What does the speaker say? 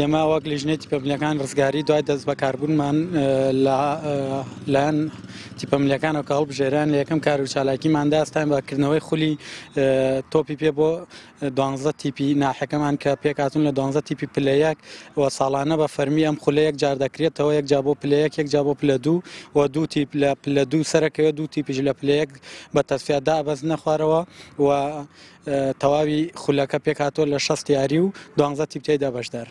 ئێمە وەک لیژنێتی پەبلەکان ڕزگاری دوای دەست بەکاربوونمان لاەن تیپەملەکان و کاڵ بژێران لە یەکەم کار و چالاکیماندا ئەستان بەکردنەوەی خولی تۆپی پێ بۆ دوانزە تیپی ناحەکەمان کە پێکاتون لە دوانزە تیپی پلەیەک و ساڵانە بە فەرمی ئەم خولەیەک جار دەکرێتەوە یەک جا بۆ پلەیەک یەک جا بۆ پلە دوو و دوو تیپ لە پلە دوو سەرەکەوە دوو تیپیش لە پلەیەک بە تەسفیادا بەز نەخوارەوە و تەواوی خولەکە پێکاتۆ لە شەست یاری و دوانزە تیپ تێدا بەشدار.